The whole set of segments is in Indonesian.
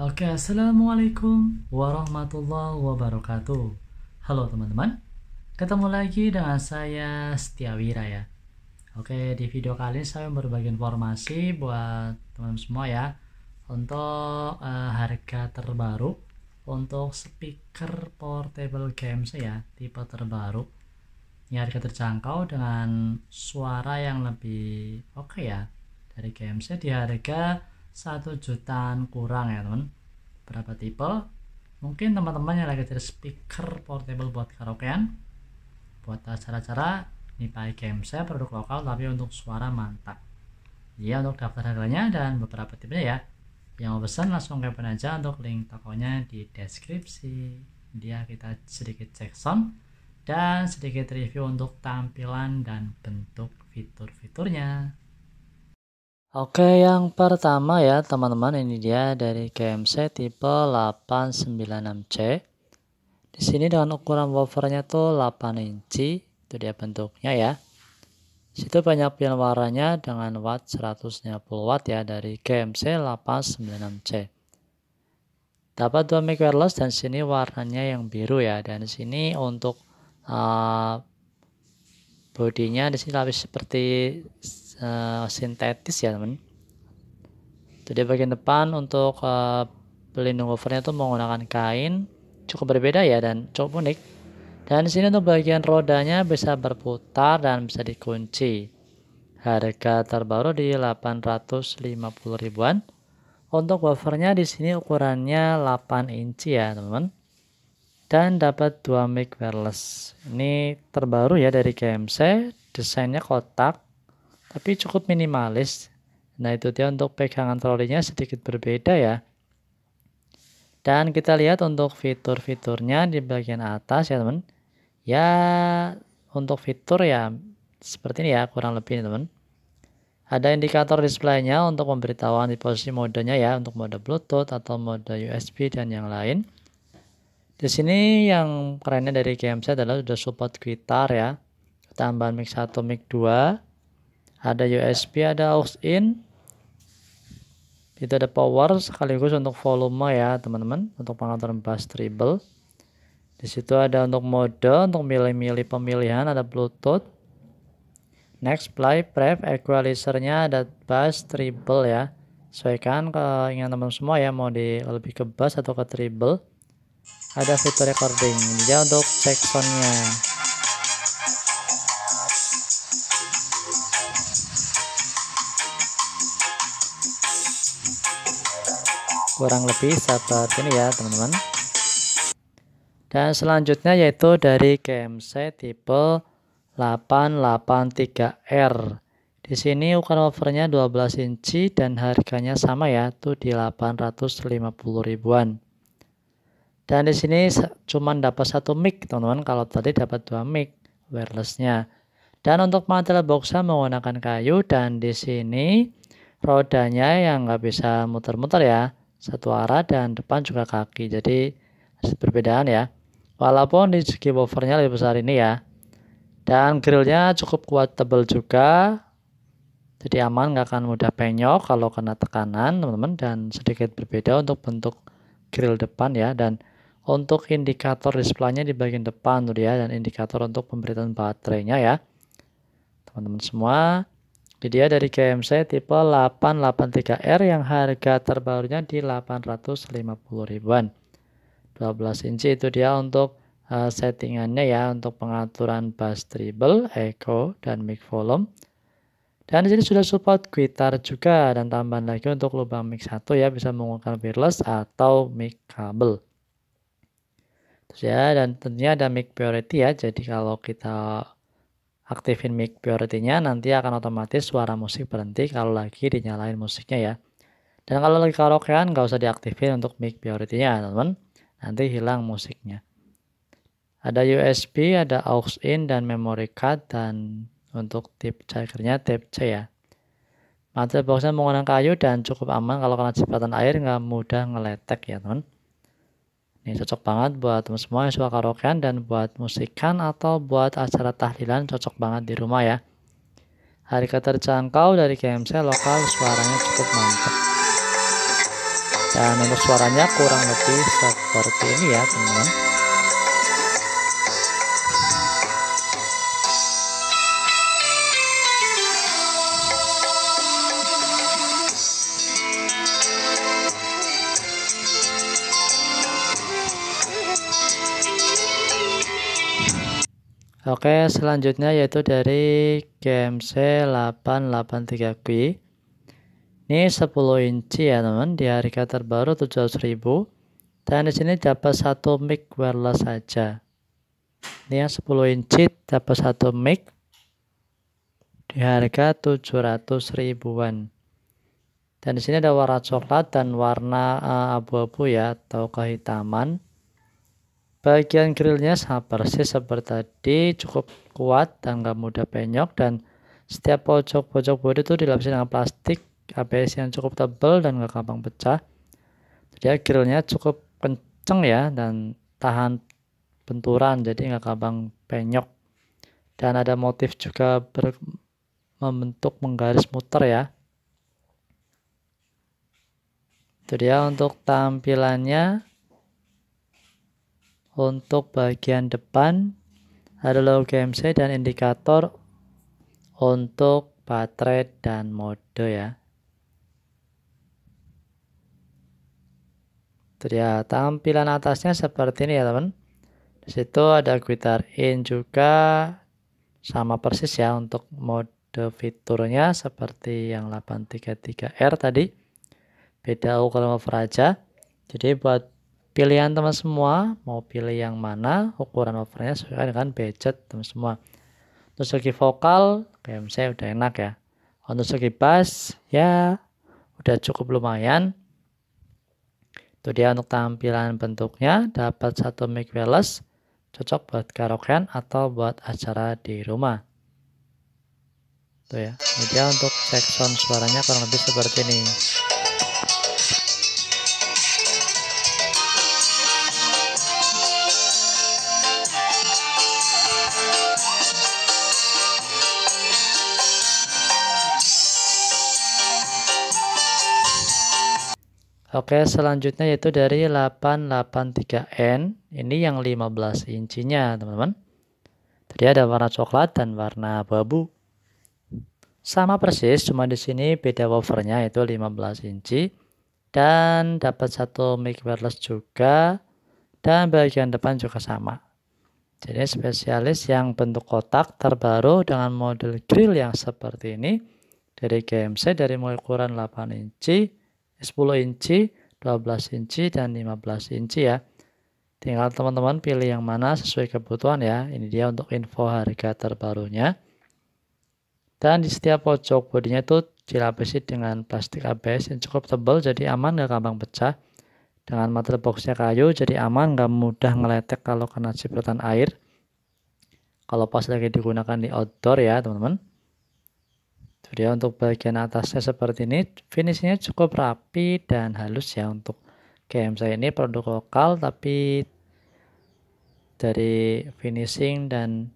Oke, Assalamualaikum warahmatullahi wabarakatuh Halo teman-teman, ketemu lagi dengan saya Setiawira ya Oke, di video kali ini saya berbagi informasi buat teman-teman semua ya Untuk uh, harga terbaru untuk speaker portable games ya, tipe terbaru Ini harga terjangkau dengan suara yang lebih oke okay ya Dari games di harga satu jutaan kurang ya teman berapa tipe mungkin teman-teman yang lagi cari speaker portable buat karaokean buat acara-acara Nipai Game saya produk lokal tapi untuk suara mantap ya untuk daftar harganya dan beberapa tipe ya yang mau pesan langsung ke aja untuk link tokonya di deskripsi dia kita sedikit cek sound dan sedikit review untuk tampilan dan bentuk fitur-fiturnya Oke, yang pertama ya teman-teman, ini dia dari KMC tipe 896C. Di sini dengan ukuran wafernya tuh 8 inci, itu dia bentuknya ya. Situ banyak pilihan warnanya dengan watt 150 watt ya dari KMC 896C. Dapat dua mic wireless dan sini warnanya yang biru ya dan sini untuk uh, bodinya di sini lebih seperti uh, sintetis ya teman jadi bagian depan untuk uh, pelindung covernya itu menggunakan kain cukup berbeda ya dan cukup unik dan di sini untuk bagian rodanya bisa berputar dan bisa dikunci harga terbaru di 850 ribuan untuk wafernya di sini ukurannya 8 inci ya teman-teman dan dapat 2 mic wireless ini terbaru ya dari kmc. desainnya kotak tapi cukup minimalis. Nah itu dia untuk pegangan trolinya sedikit berbeda ya. Dan kita lihat untuk fitur-fiturnya di bagian atas ya teman. Ya untuk fitur ya seperti ini ya kurang lebih nih teman. Ada indikator displaynya untuk pemberitahuan di posisi modenya ya untuk mode Bluetooth atau mode USB dan yang lain. Di sini yang kerennya dari GMC adalah sudah support gitar ya. Tambahan mic 1, mic 2, ada USB ada aux in itu ada power sekaligus untuk volume ya teman-teman untuk pengaturan bass treble di situ ada untuk mode untuk milih-milih pemilihan ada bluetooth next play prep equalizernya ada bass treble ya sesuaikan ingin teman teman semua ya mau di lebih ke bass atau ke treble ada fitur recording dia untuk cek kurang lebih seperti ini ya teman-teman dan selanjutnya yaitu dari GMC tipe 883R di sini ukuran wafernya 12 inci dan harganya sama ya tuh di 850 ribuan dan di sini cuma dapat satu mic teman-teman kalau tadi dapat dua mic wirelessnya dan untuk material boxnya menggunakan kayu dan di sini rodanya yang nggak bisa muter-muter ya satu arah dan depan juga kaki. Jadi perbedaan ya. Walaupun di segi wafernya lebih besar ini ya. Dan grillnya cukup kuat tebal juga. Jadi aman nggak akan mudah penyok kalau kena tekanan teman-teman dan sedikit berbeda untuk bentuk grill depan ya dan untuk indikator displaynya di bagian depan tuh ya dan indikator untuk pemberitaan baterainya ya. Teman-teman semua jadi dia dari GMC tipe 883R yang harga terbarunya di 850 ribuan. 12 inci itu dia untuk uh, settingannya ya untuk pengaturan bass treble, echo dan mic volume. Dan di sini sudah support gitar juga dan tambahan lagi untuk lubang mic satu ya bisa menggunakan wireless atau mic kabel. Terus ya dan tentunya ada mic priority ya. Jadi kalau kita aktifin mic priority-nya nanti akan otomatis suara musik berhenti kalau lagi dinyalain musiknya ya. Dan kalau lagi karaokean nggak usah diaktifin untuk mic priority-nya teman-teman. Nanti hilang musiknya. Ada USB, ada aux in dan memory card dan untuk tip chargernya tip C ya. box-nya menggunakan kayu dan cukup aman kalau kena cipratan air nggak mudah ngeletek ya teman teman. Ini cocok banget buat teman semua yang suka karaokean dan buat musikan atau buat acara tahlilan cocok banget di rumah ya. Harga terjangkau dari KMC lokal suaranya cukup mantap. Dan untuk suaranya kurang lebih seperti ini ya teman-teman. Oke, selanjutnya yaitu dari GMC 883Q. Ini 10 inci ya teman, di harga terbaru 700.000. Dan di sini dapat satu mic wireless saja. Ini yang 10 inci dapat satu mic di harga 700 ribuan. Dan di sini ada warna coklat dan warna eh, abu-abu uh, ya atau kehitaman. Bagian grillnya sama persis seperti tadi, cukup kuat dan nggak mudah penyok dan setiap pojok-pojok bodi itu dilapisi dengan plastik ABS yang cukup tebal dan nggak gampang pecah. Jadi ya, grillnya cukup kenceng ya dan tahan benturan jadi nggak gampang penyok. Dan ada motif juga ber membentuk menggaris muter ya. Itu dia ya, untuk tampilannya untuk bagian depan ada logo GMC dan indikator untuk baterai dan mode ya. Itu ya tampilan atasnya seperti ini ya teman. Di situ ada guitar in juga sama persis ya untuk mode fiturnya seperti yang 833R tadi. Beda ukuran over aja. Jadi buat pilihan teman semua mau pilih yang mana ukuran overnya sesuai dengan budget teman semua untuk segi vokal kayak misalnya udah enak ya untuk segi bass ya udah cukup lumayan itu dia untuk tampilan bentuknya dapat satu mic wireless cocok buat karaokean atau buat acara di rumah Itu ya ini dia untuk section suaranya kurang lebih seperti ini Oke, selanjutnya yaitu dari 883N. Ini yang 15 incinya, teman-teman. Tadi ada warna coklat dan warna abu Sama persis, cuma di sini beda wafernya itu 15 inci. Dan dapat satu mic wireless juga. Dan bagian depan juga sama. Jadi spesialis yang bentuk kotak terbaru dengan model grill yang seperti ini. Dari GMC dari mulai ukuran 8 inci 10 inci, 12 inci, dan 15 inci ya. Tinggal teman-teman pilih yang mana sesuai kebutuhan ya. Ini dia untuk info harga terbarunya. Dan di setiap pojok bodinya itu dilapisi dengan plastik ABS yang cukup tebal jadi aman gak gampang pecah. Dengan material boxnya kayu jadi aman gak mudah ngeletek kalau kena cipratan air. Kalau pas lagi digunakan di outdoor ya teman-teman. Jadi untuk bagian atasnya seperti ini finishnya cukup rapi dan halus ya untuk game saya ini produk lokal tapi dari finishing dan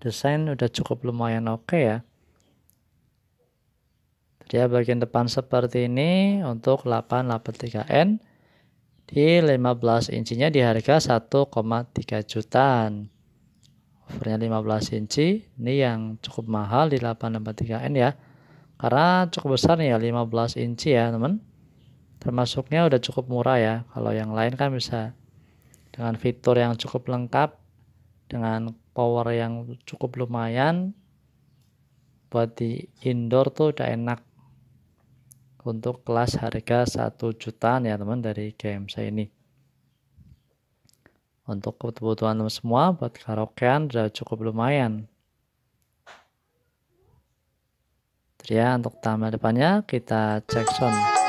desain udah cukup lumayan oke okay ya dia ya, bagian depan seperti ini untuk 883N di 15 incinya di harga 1,3 jutaan covernya 15 inci ini yang cukup mahal di 843 n ya karena cukup besar nih ya 15 inci ya teman termasuknya udah cukup murah ya kalau yang lain kan bisa dengan fitur yang cukup lengkap dengan power yang cukup lumayan buat di indoor tuh udah enak untuk kelas harga 1 jutaan ya teman dari game saya ini untuk kebutuhan semua buat karaokean sudah cukup lumayan. Jadi ya untuk tambah depannya kita cek sound.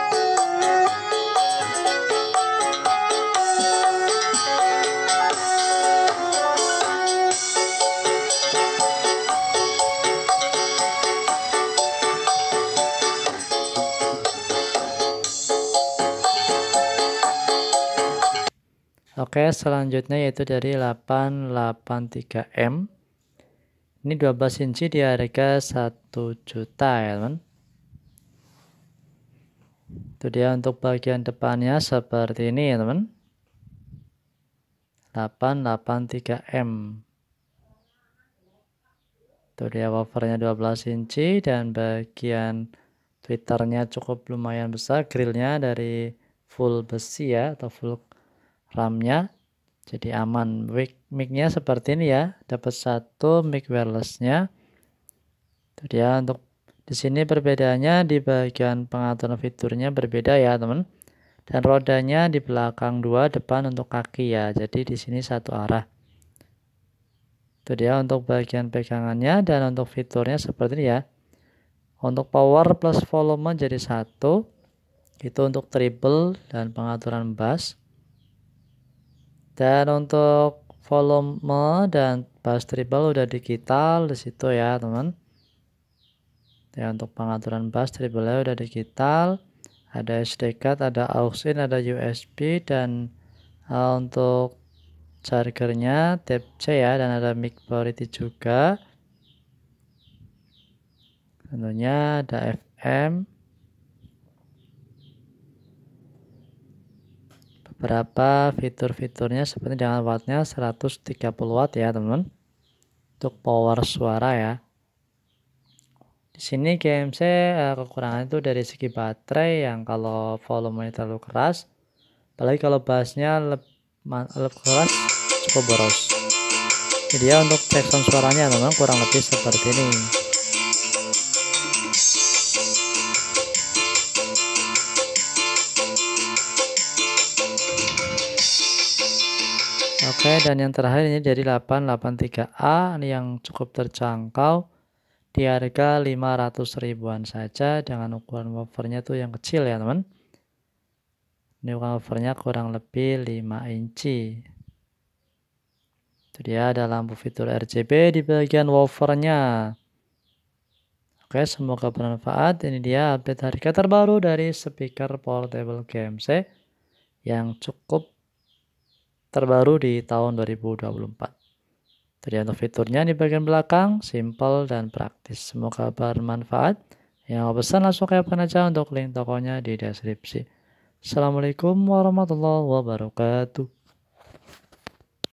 Oke, selanjutnya yaitu dari 883M. Ini 12 inci di harga 1 juta ya teman. Itu dia untuk bagian depannya seperti ini ya teman. 883M. Itu dia wafernya 12 inci dan bagian twitternya cukup lumayan besar. Grillnya dari full besi ya atau full RAM-nya jadi aman mic-nya seperti ini ya dapat satu mic wireless-nya itu dia untuk di sini perbedaannya di bagian pengaturan fiturnya berbeda ya teman dan rodanya di belakang dua depan untuk kaki ya jadi di sini satu arah itu dia untuk bagian pegangannya dan untuk fiturnya seperti ini ya untuk power plus volume jadi satu itu untuk triple dan pengaturan bass dan untuk volume dan bass treble udah digital di situ ya, teman. Ya, untuk pengaturan bass treble udah digital. Ada SD card, ada aux in, ada USB dan uh, untuk chargernya type C ya dan ada mic priority juga. Tentunya ada FM berapa fitur-fiturnya seperti dengan wattnya 130 watt ya teman untuk power suara ya di sini GMC eh, kekurangan itu dari segi baterai yang kalau volumenya terlalu keras apalagi kalau bassnya lebih keras cukup boros jadi ya untuk tekstur suaranya teman kurang lebih seperti ini Oke, dan yang terakhir ini dari 883A ini yang cukup terjangkau di harga 500 ribuan saja dengan ukuran wafernya tuh yang kecil ya teman. Ini ukuran wafernya kurang lebih 5 inci. Itu dia ada lampu fitur RGB di bagian wafernya. Oke, semoga bermanfaat. Ini dia update harga terbaru dari speaker portable GMC yang cukup terbaru di tahun 2024. Jadi untuk fiturnya di bagian belakang, simple dan praktis. Semoga bermanfaat. Yang mau pesan langsung apa aja untuk link tokonya di deskripsi. Assalamualaikum warahmatullahi wabarakatuh.